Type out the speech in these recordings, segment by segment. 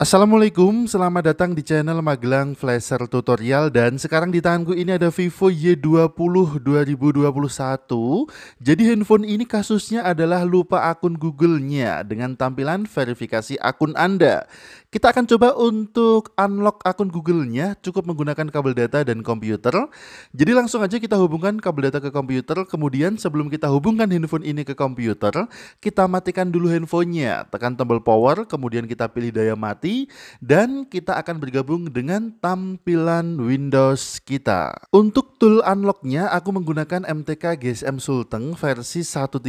Assalamualaikum, selamat datang di channel Magelang Flasher Tutorial dan sekarang di tanganku ini ada Vivo Y20 2021 jadi handphone ini kasusnya adalah lupa akun Google-nya dengan tampilan verifikasi akun Anda kita akan coba untuk unlock akun Google-nya cukup menggunakan kabel data dan komputer jadi langsung aja kita hubungkan kabel data ke komputer kemudian sebelum kita hubungkan handphone ini ke komputer kita matikan dulu handphonenya tekan tombol power kemudian kita pilih daya mati nanti dan kita akan bergabung dengan tampilan Windows kita. Untuk tool unlocknya aku menggunakan MTK GSM Sulteng versi 136.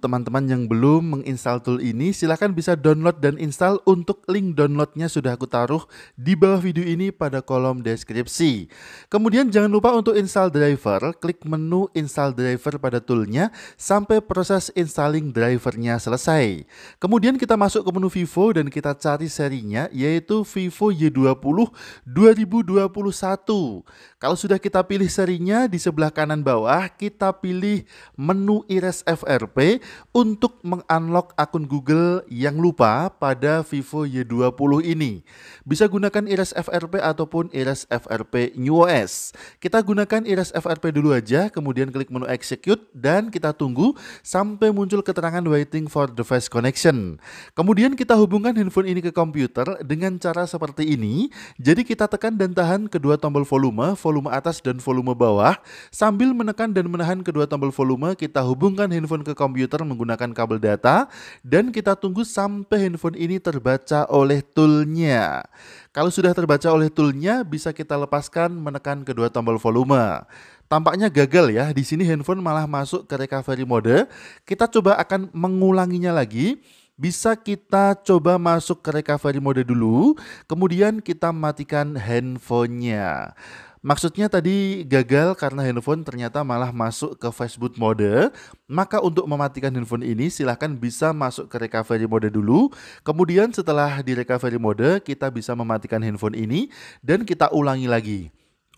Teman-teman yang belum menginstal tool ini silahkan bisa download dan install untuk link downloadnya sudah aku taruh di bawah video ini pada kolom deskripsi. Kemudian jangan lupa untuk install driver, klik menu install driver pada toolnya sampai proses installing drivernya selesai. Kemudian kita masuk ke menu Vivo dan kita cari seri aslinya yaitu Vivo Y20 2021. Kalau sudah kita pilih serinya di sebelah kanan bawah kita pilih menu iris FRP untuk mengunlock akun Google yang lupa pada Vivo Y20 ini. Bisa gunakan iris FRP ataupun iris FRP New OS. Kita gunakan iris FRP dulu aja kemudian klik menu execute dan kita tunggu sampai muncul keterangan waiting for device connection. Kemudian kita hubungkan handphone ini ke komputer komputer dengan cara seperti ini. Jadi kita tekan dan tahan kedua tombol volume, volume atas dan volume bawah. Sambil menekan dan menahan kedua tombol volume, kita hubungkan handphone ke komputer menggunakan kabel data dan kita tunggu sampai handphone ini terbaca oleh toolnya. Kalau sudah terbaca oleh toolnya, bisa kita lepaskan menekan kedua tombol volume tampaknya gagal ya. Di sini handphone malah masuk ke recovery mode. Kita coba akan mengulanginya lagi bisa kita coba masuk ke recovery mode dulu, kemudian kita matikan handphonenya. Maksudnya tadi gagal karena handphone ternyata malah masuk ke Facebook mode. Maka untuk mematikan handphone ini silahkan bisa masuk ke recovery mode dulu. Kemudian setelah di recovery mode kita bisa mematikan handphone ini dan kita ulangi lagi.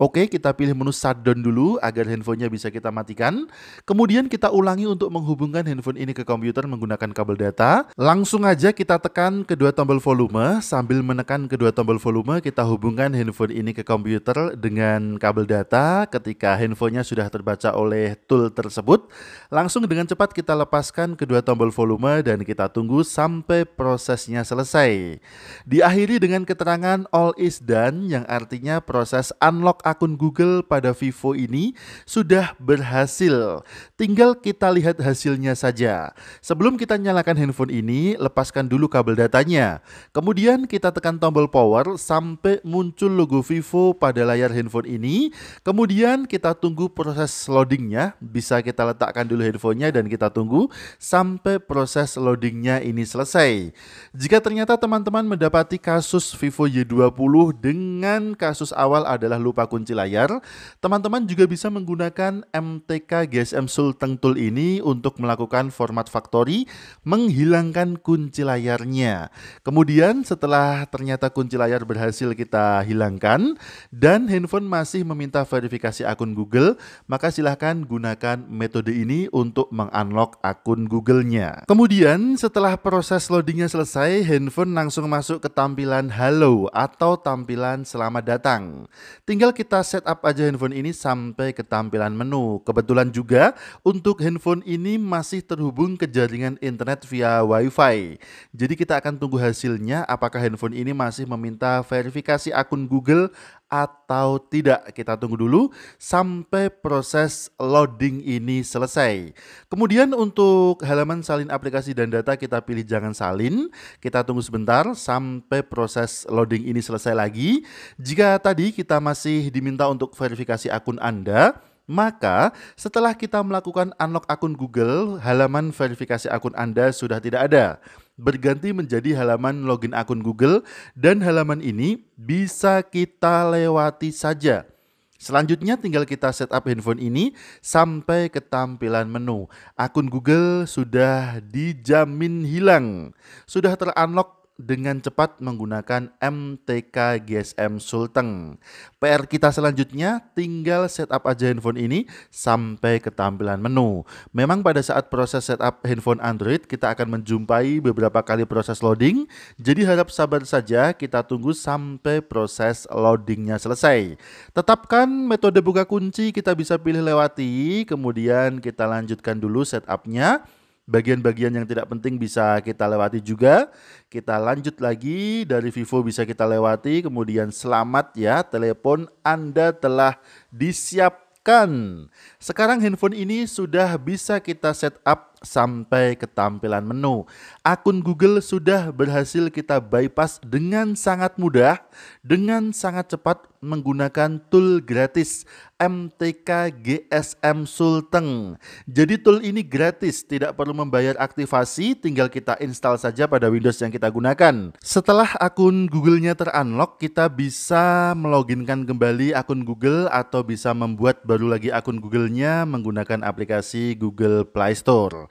Oke, kita pilih menu shutdown dulu agar handphonenya bisa kita matikan. Kemudian kita ulangi untuk menghubungkan handphone ini ke komputer menggunakan kabel data. Langsung aja kita tekan kedua tombol volume. Sambil menekan kedua tombol volume, kita hubungkan handphone ini ke komputer dengan kabel data. Ketika handphonenya sudah terbaca oleh tool tersebut, langsung dengan cepat kita lepaskan kedua tombol volume dan kita tunggu sampai prosesnya selesai. Diakhiri dengan keterangan all is done yang artinya proses unlock akun Google pada Vivo ini sudah berhasil. Tinggal kita lihat hasilnya saja. Sebelum kita nyalakan handphone ini, lepaskan dulu kabel datanya. Kemudian kita tekan tombol power sampai muncul logo Vivo pada layar handphone ini. Kemudian kita tunggu proses loadingnya. Bisa kita letakkan dulu handphonenya dan kita tunggu sampai proses loadingnya ini selesai. Jika ternyata teman-teman mendapati kasus Vivo Y20 dengan kasus awal adalah lupa kunci kunci layar, teman-teman juga bisa menggunakan MTK GSM Sulteng Tool ini untuk melakukan format factory, menghilangkan kunci layarnya. Kemudian setelah ternyata kunci layar berhasil kita hilangkan dan handphone masih meminta verifikasi akun Google, maka silahkan gunakan metode ini untuk mengunlock akun Google-nya. Kemudian setelah proses loadingnya selesai, handphone langsung masuk ke tampilan Halo atau tampilan Selamat Datang. Tinggal kita kita setup aja handphone ini sampai ke tampilan menu. Kebetulan juga untuk handphone ini masih terhubung ke jaringan internet via WiFi. Jadi kita akan tunggu hasilnya apakah handphone ini masih meminta verifikasi akun Google atau tidak. Kita tunggu dulu sampai proses loading ini selesai. Kemudian untuk halaman salin aplikasi dan data kita pilih jangan salin. Kita tunggu sebentar sampai proses loading ini selesai lagi. Jika tadi kita masih diminta untuk verifikasi akun Anda, maka setelah kita melakukan unlock akun Google, halaman verifikasi akun Anda sudah tidak ada berganti menjadi halaman login akun Google dan halaman ini bisa kita lewati saja. Selanjutnya tinggal kita setup handphone ini sampai ke tampilan menu. Akun Google sudah dijamin hilang. Sudah terunlock dengan cepat menggunakan MTK GSM Sulteng. PR kita selanjutnya tinggal setup aja handphone ini sampai ke tampilan menu. Memang pada saat proses setup handphone Android kita akan menjumpai beberapa kali proses loading, jadi harap sabar saja kita tunggu sampai proses loadingnya selesai. Tetapkan metode buka kunci kita bisa pilih lewati, kemudian kita lanjutkan dulu setupnya bagian-bagian yang tidak penting bisa kita lewati juga. Kita lanjut lagi dari Vivo bisa kita lewati. Kemudian selamat ya, telepon Anda telah disiapkan. Sekarang handphone ini sudah bisa kita set up sampai ke tampilan menu. Akun Google sudah berhasil kita bypass dengan sangat mudah, dengan sangat cepat menggunakan tool gratis MTK GSM Sulteng. Jadi tool ini gratis, tidak perlu membayar aktivasi, tinggal kita install saja pada Windows yang kita gunakan. Setelah akun Google-nya terunlock, kita bisa meloginkan kembali akun Google atau bisa membuat baru lagi akun Google-nya menggunakan aplikasi Google Play Store.